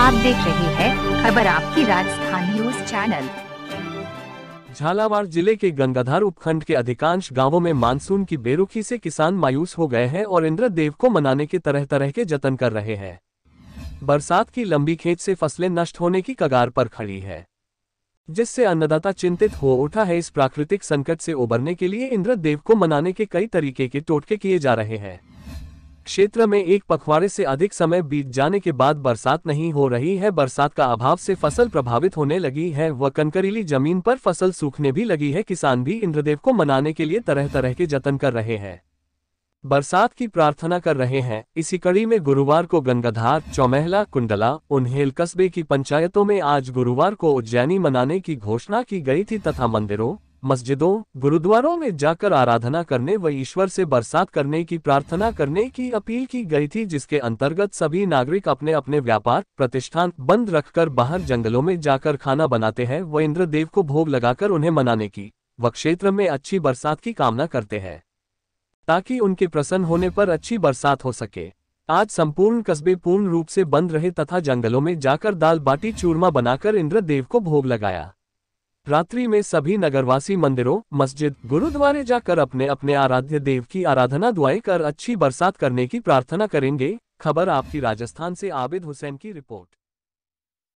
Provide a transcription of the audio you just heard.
आप देख रहे हैं खबर आपकी राजस्थान न्यूज चैनल झालावाड़ जिले के गंगाधार उपखंड के अधिकांश गांवों में मानसून की बेरुखी से किसान मायूस हो गए हैं और इंद्र देव को मनाने के तरह तरह के जतन कर रहे हैं बरसात की लंबी खेत से फसलें नष्ट होने की कगार पर खड़ी है जिससे अन्नदाता चिंतित हो उठा है इस प्राकृतिक संकट से उबरने के लिए इंद्र देव को मनाने के कई तरीके के टोटके किए जा रहे हैं क्षेत्र में एक पखवाड़े से अधिक समय बीत जाने के बाद बरसात नहीं हो रही है बरसात का अभाव से फसल प्रभावित होने लगी है व कनकरीली जमीन पर फसल सूखने भी लगी है किसान भी इंद्रदेव को मनाने के लिए तरह तरह के जतन कर रहे हैं बरसात की प्रार्थना कर रहे हैं इसी कड़ी में गुरुवार को गंगाधार चौमहला कुंडला उन्हेल कस्बे की पंचायतों में आज गुरुवार को उज्जैनी मनाने की घोषणा की गई थी तथा मंदिरों मस्जिदों गुरुद्वारों में जाकर आराधना करने व ईश्वर से बरसात करने की प्रार्थना करने की अपील की गई थी जिसके अंतर्गत सभी नागरिक अपने अपने व्यापार प्रतिष्ठान बंद रखकर बाहर जंगलों में जाकर खाना बनाते हैं व इंद्रदेव को भोग लगाकर उन्हें मनाने की व क्षेत्र में अच्छी बरसात की कामना करते हैं ताकि उनके प्रसन्न होने पर अच्छी बरसात हो सके आज संपूर्ण कस्बे पूर्ण रूप से बंद रहे तथा जंगलों में जाकर दाल बाटी चूरमा बनाकर इंद्रदेव को भोग लगाया रात्रि में सभी नगरवासी मंदिरों मस्जिद गुरुद्वारे जाकर अपने अपने आराध्य देव की आराधना दुआएं कर अच्छी बरसात करने की प्रार्थना करेंगे खबर आपकी राजस्थान से आबिद हुसैन की रिपोर्ट